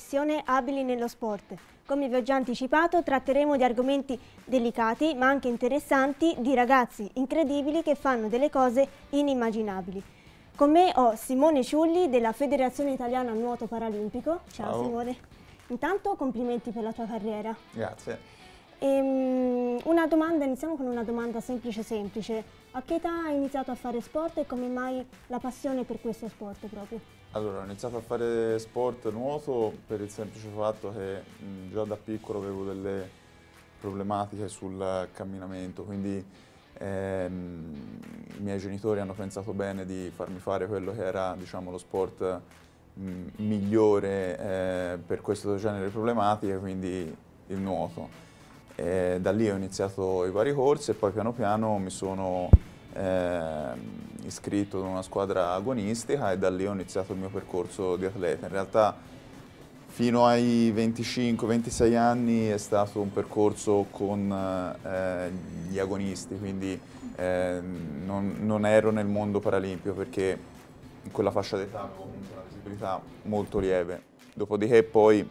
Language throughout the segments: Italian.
professione abili nello sport. Come vi ho già anticipato, tratteremo di argomenti delicati ma anche interessanti di ragazzi incredibili che fanno delle cose inimmaginabili. Con me ho Simone Ciulli della Federazione Italiana Nuoto Paralimpico. Ciao, Ciao. Simone. Intanto complimenti per la tua carriera. Grazie. Ehm, una domanda, iniziamo con una domanda semplice semplice. A che età hai iniziato a fare sport e come mai la passione per questo sport proprio? Allora, ho iniziato a fare sport nuoto per il semplice fatto che mh, già da piccolo avevo delle problematiche sul camminamento, quindi ehm, i miei genitori hanno pensato bene di farmi fare quello che era diciamo, lo sport mh, migliore eh, per questo genere di problematiche, quindi il nuoto. E da lì ho iniziato i vari corsi e poi piano piano mi sono... Ehm, iscritto in una squadra agonistica e da lì ho iniziato il mio percorso di atleta. In realtà fino ai 25-26 anni è stato un percorso con eh, gli agonisti, quindi eh, non, non, ero nel mondo paralimpico perché in quella fascia d'età avevo comunque una visibilità molto lieve. Dopodiché poi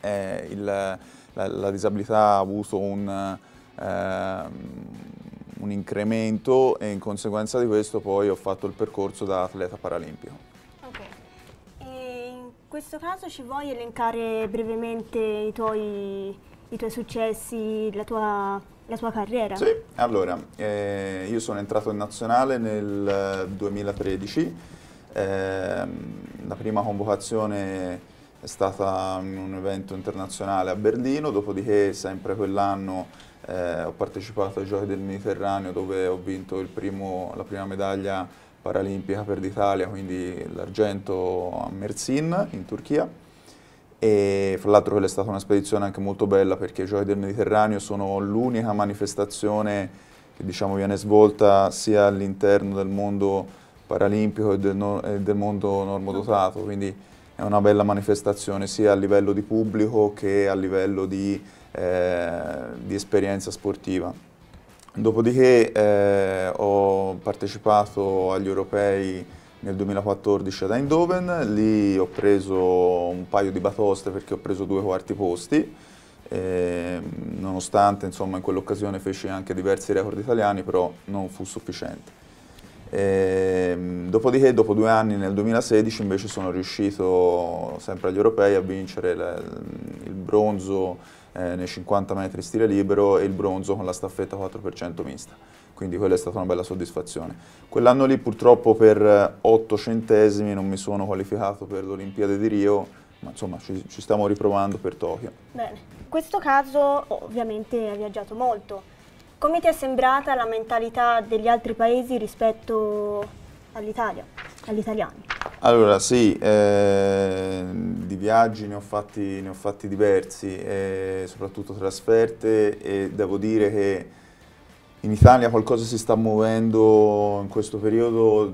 eh, il, la, la, disabilità ha avuto un ehm, un incremento e in conseguenza di questo poi ho fatto il percorso da atleta paralimpico. Ok, In questo caso ci vuoi elencare brevemente i tuoi, i tuoi successi, la tua, la tua, carriera? Sì, allora, eh, io sono entrato in nazionale nel 2013, eh, ehm, la prima convocazione è stata in un evento internazionale a Berlino, dopodiché sempre quell'anno eh, ho partecipato ai Giochi del Mediterraneo dove ho vinto primo, la prima medaglia paralimpica per l'Italia, quindi l'argento a Mersin in Turchia. E fra l'altro quella è stata una spedizione anche molto bella perché i Giochi del Mediterraneo sono l'unica manifestazione che diciamo, viene svolta sia all'interno del mondo paralimpico e del, no e del mondo normodotato, quindi è una bella manifestazione sia a livello di pubblico che a livello di eh, di esperienza sportiva. Dopodiché eh, ho partecipato agli europei nel 2014 ad Eindhoven, lì ho preso un paio di batoste perché ho preso due quarti posti, eh, nonostante insomma, in quell'occasione feci anche diversi record italiani, però non fu sufficiente. E, dopodiché, dopo due anni, nel 2016, invece sono riuscito, sempre agli europei, a vincere il bronzo eh, nei 50 metri stile libero e il bronzo con la staffetta 4% mista. Quindi quella è stata una bella soddisfazione. Quell'anno lì purtroppo per 8 eh, centesimi non mi sono qualificato per l'Olimpiade di Rio, ma insomma ci, ci stiamo riprovando per Tokyo. Bene, in questo caso ovviamente ha viaggiato molto. Come ti è sembrata la mentalità degli altri paesi rispetto all'Italia, agli italiani? Allora sì, eh, di viaggi ne ho fatti, ne ho fatti diversi, eh, soprattutto trasferte e devo dire che in Italia qualcosa si sta muovendo in questo periodo,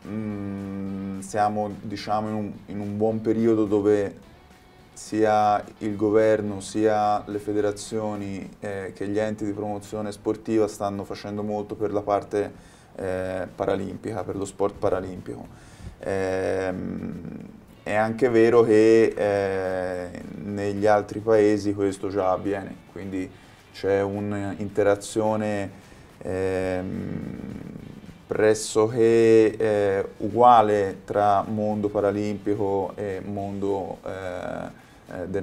mh, mm, siamo diciamo in un, in un buon periodo dove sia il governo sia le federazioni eh, che gli enti di promozione sportiva stanno facendo molto per la parte eh, paralimpica, per lo sport paralimpico. Ehm, è anche vero che eh, negli altri paesi questo già avviene, quindi c'è un'interazione eh, pressoché eh, uguale tra mondo paralimpico e mondo eh, eh dei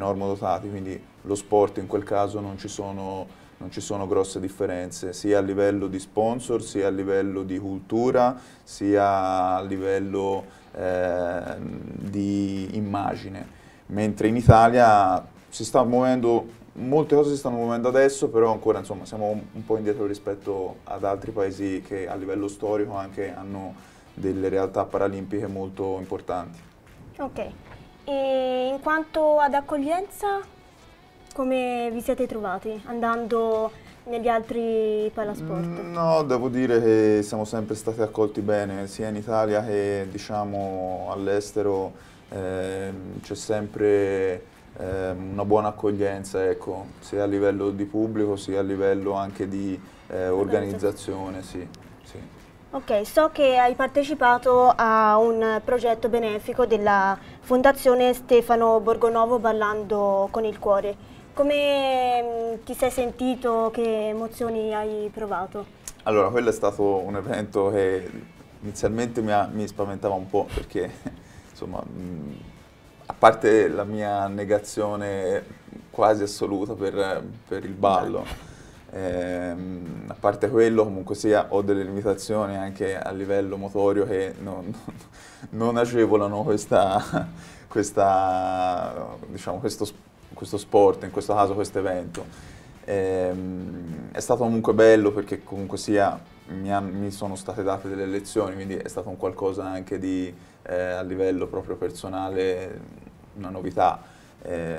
quindi lo sport in quel caso non ci sono non ci sono grosse differenze sia a livello di sponsor, sia a livello di cultura, sia a livello eh, di immagine. Mentre in Italia si sta muovendo, molte cose si stanno muovendo adesso, però ancora insomma, siamo un, un po' indietro rispetto ad altri paesi che a livello storico anche hanno delle realtà paralimpiche molto importanti. Ok, e in quanto ad accoglienza come vi siete trovati andando negli altri palasport? Mm, no, devo dire che siamo sempre stati accolti bene, sia in Italia che diciamo, all'estero eh, c'è sempre eh, una buona accoglienza, ecco, sia a livello di pubblico sia a livello anche di eh, organizzazione. Sì, sì. Ok, so che hai partecipato a un progetto benefico della Fondazione Stefano Borgonovo Ballando con il Cuore. Come mm, ti sei sentito? Che emozioni hai provato? Allora, quello è stato un evento che inizialmente mi, ha, mi spaventava un po' perché, insomma, mh, mm, a parte la mia negazione quasi assoluta per, per il ballo, eh, a parte quello comunque sia ho delle limitazioni anche a livello motorio che non, non agevolano questa, questa, diciamo, questo spazio questo sport, in questo caso questo evento. Ehm, è stato comunque bello perché comunque sia mi, han, mi, sono state date delle lezioni, quindi è stato un qualcosa anche di, eh, a livello proprio personale, una novità. Eh,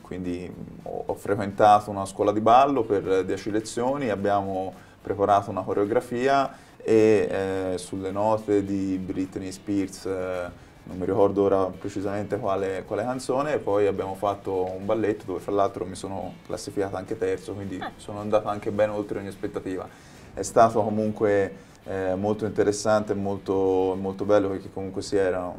quindi ho, ho, frequentato una scuola di ballo per 10 lezioni, abbiamo preparato una coreografia e eh, sulle note di Britney Spears eh, non mi ricordo ora precisamente quale, quale canzone, poi abbiamo fatto un balletto dove fra l'altro mi sono classificata anche terzo, quindi ah. sono andata anche ben oltre ogni aspettativa. È stato comunque eh, molto interessante e molto, molto, bello perché comunque si era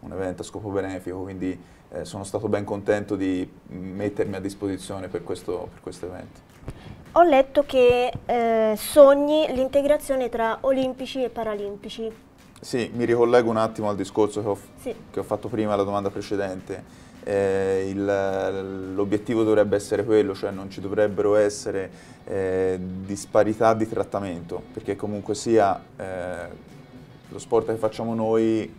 un evento a scopo benefico, quindi eh, sono stato ben contento di mettermi a disposizione per questo, per questo evento. Ho letto che eh, sogni l'integrazione tra olimpici e paralimpici. Sì, mi ricollego un attimo al discorso che ho, sì. che ho fatto prima, alla domanda precedente. Eh, l'obiettivo dovrebbe essere quello, cioè non ci dovrebbero essere eh, disparità di trattamento, perché comunque sia eh, lo sport che facciamo noi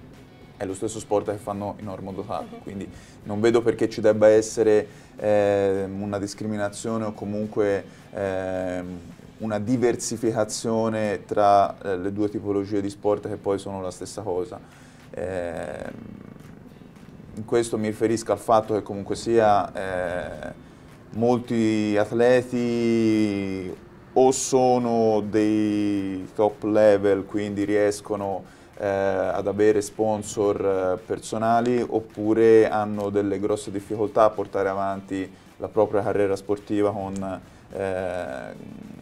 è lo stesso sport che fanno i normodotati, uh mhm. -huh. quindi non vedo perché ci debba essere ehm, una discriminazione o comunque ehm, una diversificazione tra eh, le due tipologie di sport che poi sono la stessa cosa. Eh, in questo mi riferisco al fatto che comunque sia eh, molti atleti o sono dei top level, quindi riescono eh, ad avere sponsor eh, personali oppure hanno delle grosse difficoltà a portare avanti la propria carriera sportiva con eh,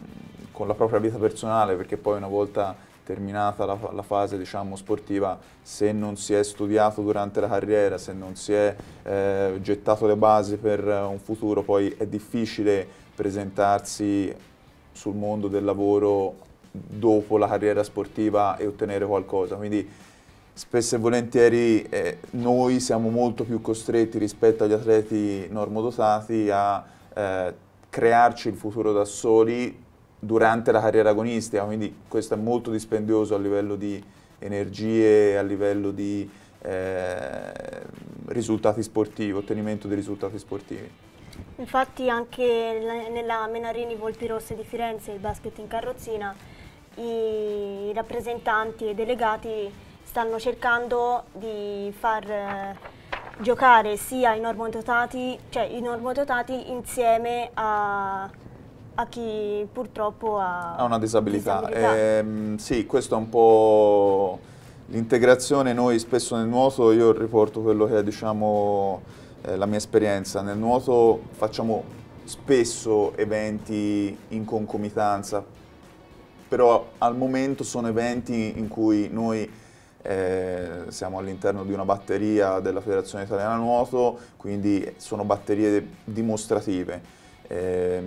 con la propria vita personale, perché poi una volta terminata la, la fase diciamo, sportiva, se non si è studiato durante la carriera, se non si è eh, gettato le basi per eh, un futuro, poi è difficile presentarsi sul mondo del lavoro dopo la carriera sportiva e ottenere qualcosa. Quindi spesso e volentieri eh, noi siamo molto più costretti rispetto agli atleti normodotati a eh, crearci il futuro da soli durante la carriera agonistica, quindi questo è molto dispendioso a livello di energie, a livello di eh, risultati sportivi, ottenimento di risultati sportivi. Infatti anche nella Menarini Volpi Rosse di Firenze, il basket in carrozzina, i rappresentanti e delegati stanno cercando di far eh, giocare sia i normodotati, cioè i normodotati insieme a, a chi purtroppo ha, ha una disabilità. disabilità. Eh, sì, questo è un po' l'integrazione. Noi spesso nel nuoto, io riporto quello che è diciamo, eh, la mia esperienza, nel nuoto facciamo spesso eventi in concomitanza, però al momento sono eventi in cui noi eh, siamo all'interno di una batteria della Federazione Italiana Nuoto, quindi sono batterie dimostrative. Eh,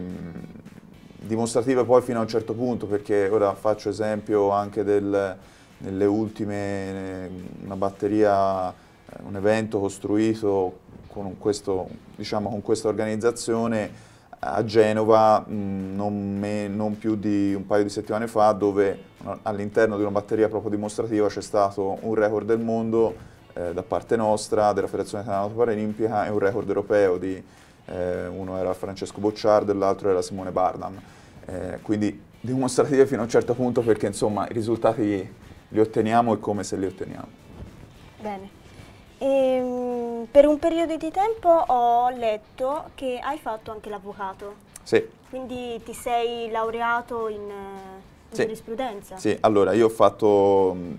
dimostrative poi fino a un certo punto, perché ora faccio esempio anche del, nelle ultime, una batteria, eh, un evento costruito con, questo, diciamo, con questa organizzazione a Genova mm, non, me, non, più di un paio di settimane fa, dove all'interno di una batteria proprio dimostrativa c'è stato un record del mondo eh, da parte nostra, della Federazione Italiana Paralimpica e un record europeo di eh, uno era Francesco Bocciardo e l'altro era Simone Bardam. Eh, quindi dimostrative fino a un certo punto perché insomma i risultati li otteniamo e come se li otteniamo. Bene. E, ehm, per un periodo di tempo ho letto che hai fatto anche l'avvocato. Sì. Quindi ti sei laureato in, eh, in sì. giurisprudenza. Sì, allora io ho fatto mm,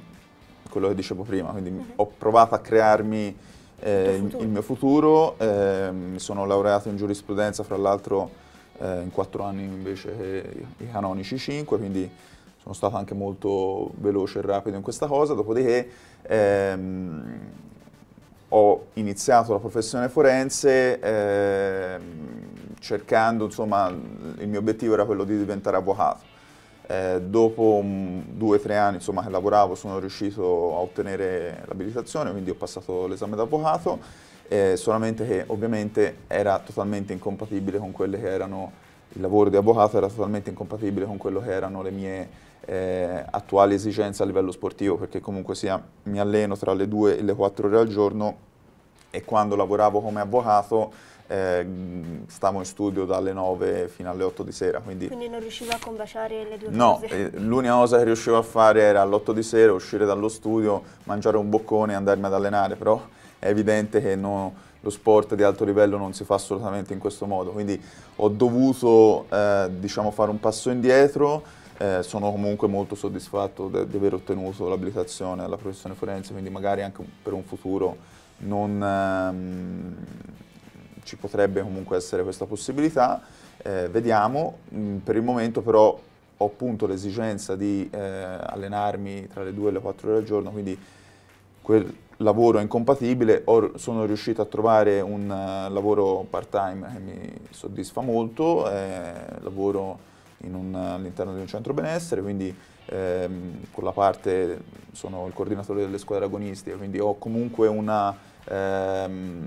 quello che dicevo prima, quindi uh mhm. -huh. ho provato a crearmi eh, il, mio futuro, eh, mi ehm, sono laureato in giurisprudenza, fra l'altro eh, in quattro anni invece i canonici cinque, quindi sono stato anche molto veloce e rapido in questa cosa, dopodiché ehm, ho iniziato la professione forense ehm, cercando, insomma, il mio obiettivo era quello di diventare avvocato eh, dopo due o tre anni insomma, che lavoravo sono riuscito a ottenere l'abilitazione, quindi ho passato l'esame d'avvocato, eh, solamente che ovviamente era totalmente incompatibile con quelle che erano il lavoro di avvocato era totalmente incompatibile con quello che erano le mie eh, attuali esigenze a livello sportivo, perché comunque sia mi alleno tra le 2 e le 4 ore al giorno e quando lavoravo come avvocato eh, stavo in studio dalle 9 fino alle 8 di sera. Quindi, quindi non riusciva a combaciare le due no, cose? No, eh, l'unica cosa che riuscivo a fare era all'8 di sera uscire dallo studio, mangiare un boccone e andarmi ad allenare, però è evidente che no, lo sport di alto livello non si fa assolutamente in questo modo, quindi ho dovuto eh, diciamo, fare un passo indietro, eh, sono comunque molto soddisfatto di aver ottenuto l'abilitazione alla professione forense, quindi magari anche per un futuro non... Ehm, ci potrebbe comunque essere questa possibilità, eh, vediamo, mm, per il momento però ho appunto l'esigenza di eh, allenarmi tra le 2 e le 4 ore al giorno, quindi quel lavoro è incompatibile, Or sono riuscito a trovare un uh, lavoro part-time che mi soddisfa molto, eh, lavoro all'interno di un centro benessere, quindi ehm, con la parte sono il coordinatore delle squadre agonistiche, quindi ho comunque una... Ehm,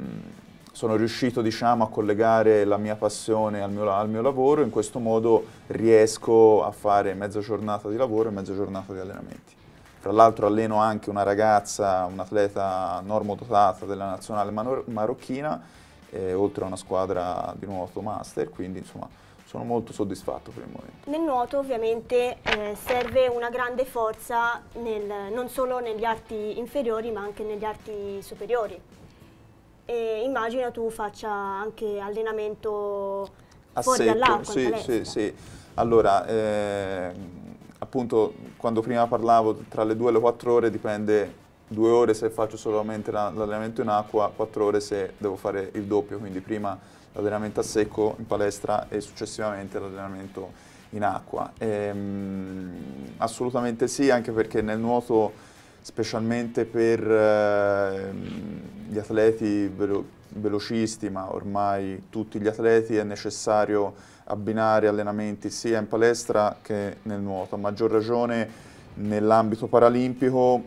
sono riuscito diciamo, a collegare la mia passione al mio, al mio, lavoro, in questo modo riesco a fare mezza giornata di lavoro e mezza giornata di allenamenti. Tra l'altro alleno anche una ragazza, un'atleta normodotata della nazionale marocchina, eh, oltre a una squadra di nuoto master, quindi insomma sono molto soddisfatto per il momento. Nel nuoto ovviamente eh, serve una grande forza nel, non solo negli arti inferiori ma anche negli arti superiori e immagino tu faccia anche allenamento a fuori dall'acqua. Sì, sì, sì. Allora, eh, appunto, quando prima parlavo tra le due e le quattro ore dipende due ore se faccio solamente l'allenamento in acqua, quattro ore se devo fare il doppio, quindi prima l'allenamento a secco in palestra e successivamente l'allenamento in acqua. E, ehm, assolutamente sì, anche perché nel nuoto, specialmente per eh, gli atleti velo velocisti, ma ormai tutti gli atleti, è necessario abbinare allenamenti sia in palestra che nel nuoto. A maggior ragione nell'ambito paralimpico,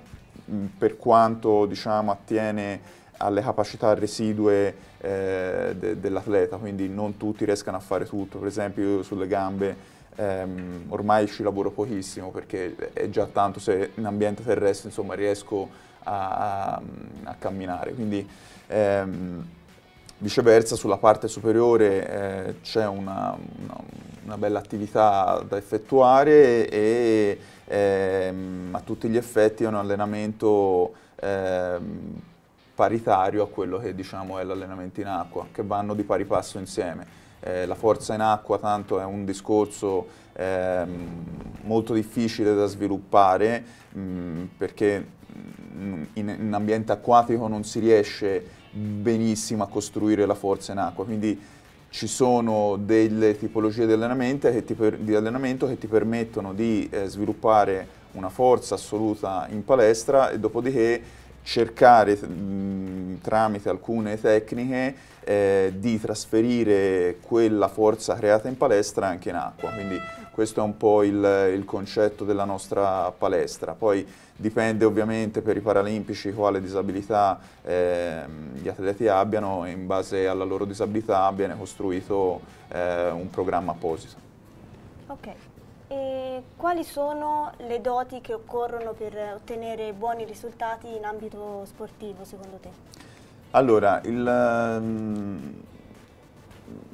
mm, per quanto diciamo, attiene alle capacità residue eh, de dell'atleta, quindi non tutti riescano a fare tutto, per esempio io sulle gambe ehm, ormai ci lavoro pochissimo perché è già tanto se in ambiente terrestre insomma, riesco a a, a, a camminare. Quindi ehm, viceversa sulla parte superiore eh, c'è una, una, una, bella attività da effettuare e ehm, a tutti gli effetti è un allenamento ehm, paritario a quello che diciamo è l'allenamento in acqua, che vanno di pari passo insieme. Eh, la forza in acqua tanto è un discorso ehm, molto difficile da sviluppare mh, mm, perché in, in ambiente acquatico non si riesce benissimo a costruire la forza in acqua, quindi ci sono delle tipologie di allenamento che ti, per, allenamento che ti permettono di eh, sviluppare una forza assoluta in palestra e dopodiché cercare tramite alcune tecniche eh, di trasferire quella forza creata in palestra anche in acqua. Quindi, questo è un po' il, il concetto della nostra palestra. Poi dipende ovviamente per i paralimpici quale disabilità eh, gli atleti abbiano e in base alla loro disabilità viene costruito eh, un programma apposito. Ok. E quali sono le doti che occorrono per ottenere buoni risultati in ambito sportivo secondo te? Allora, il, ehm,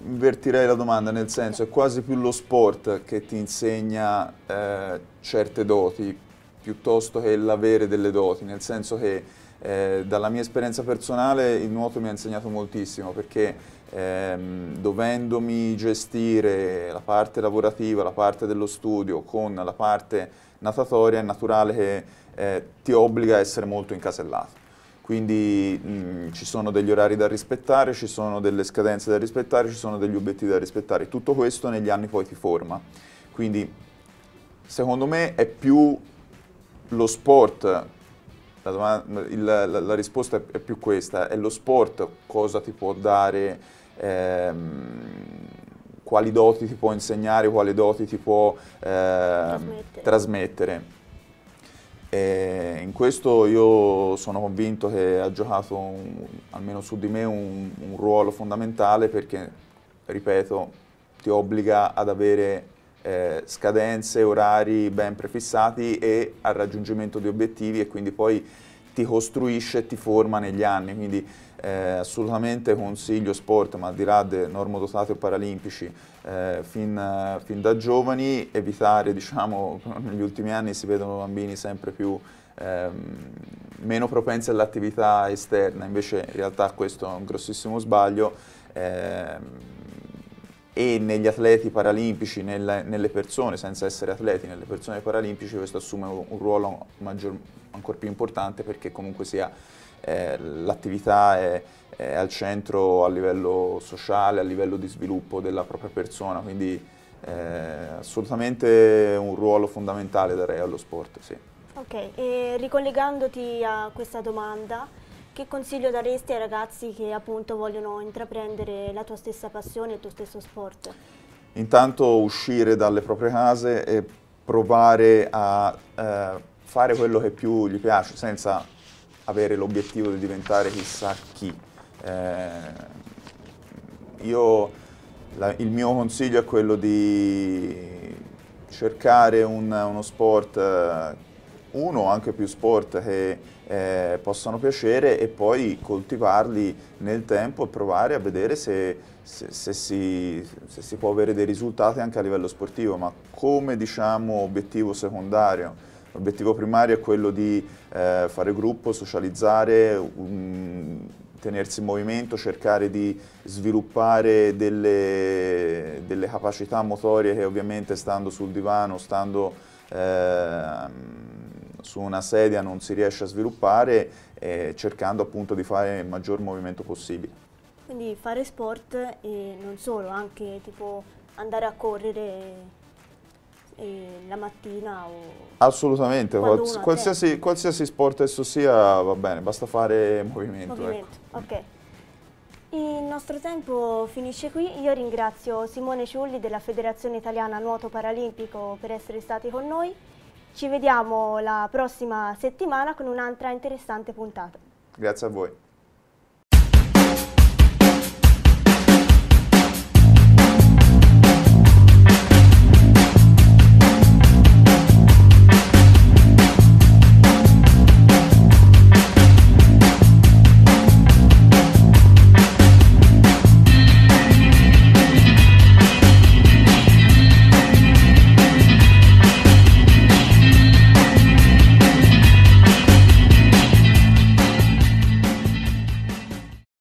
invertirei la domanda, nel senso è quasi più lo sport che ti insegna eh, certe doti piuttosto che l'avere delle doti, nel senso che eh, dalla mia esperienza personale il nuoto mi ha insegnato moltissimo perché ehm, dovendomi gestire la parte lavorativa, la parte dello studio con la parte natatoria è naturale che eh, ti obbliga a essere molto incasellato quindi mh, ci sono degli orari da rispettare, ci sono delle scadenze da rispettare, ci sono degli obiettivi da rispettare, tutto questo negli anni poi ti forma, quindi secondo me è più lo sport, la, domanda, il, la, la risposta è, è più questa, è lo sport cosa ti può dare, ehm, quali doti ti può insegnare, quali doti ti può ehm, trasmettere. trasmettere e in questo io sono convinto che ha giocato, un, almeno su di me, un, un, ruolo fondamentale perché, ripeto, ti obbliga ad avere eh, scadenze, orari ben prefissati e al raggiungimento di obiettivi e quindi poi ti costruisce e ti forma negli anni. Quindi eh, assolutamente consiglio sport, ma al di là dei normodotati o paralimpici, eh, fin, fin, da giovani, evitare, diciamo, negli ultimi anni si vedono bambini sempre più eh, meno propensi all'attività esterna, invece in realtà questo è un grossissimo sbaglio. Ehm, e negli atleti paralimpici, nelle, nelle persone, senza essere atleti, nelle persone paralimpici questo assume un, ruolo maggior, ancora più importante perché comunque sia eh, l'attività è, è, al centro a livello sociale, a livello di sviluppo della propria persona, quindi eh, assolutamente un ruolo fondamentale darei allo sport. Sì. Ok, e ricollegandoti a questa domanda, che consiglio daresti ai ragazzi che appunto vogliono intraprendere la tua stessa passione, il tuo stesso sport? Intanto uscire dalle proprie case e provare a eh, fare quello che più gli piace, senza avere l'obiettivo di diventare chissà chi. Eh, io, la, il mio consiglio è quello di cercare un, uno sport, eh, uno o anche più sport che eh, possano piacere e poi coltivarli nel tempo e provare a vedere se, se, se, si, se si può avere dei risultati anche a livello sportivo, ma come diciamo obiettivo secondario. L'obiettivo primario è quello di eh, fare gruppo, socializzare, um, tenersi in movimento, cercare di sviluppare delle, delle, capacità motorie che ovviamente stando sul divano, stando eh, su una sedia non si riesce a sviluppare eh, cercando appunto di fare il maggior movimento possibile. Quindi fare sport e non solo, anche tipo andare a correre eh, la mattina o... Assolutamente, quals qualsiasi, qualsiasi, sport esso sia va bene, basta fare movimento. Ecco. movimento. Ecco. ok. Il nostro tempo finisce qui, io ringrazio Simone Ciulli della Federazione Italiana Nuoto Paralimpico per essere stati con noi. Ci vediamo la prossima settimana con un'altra interessante puntata. Grazie a voi.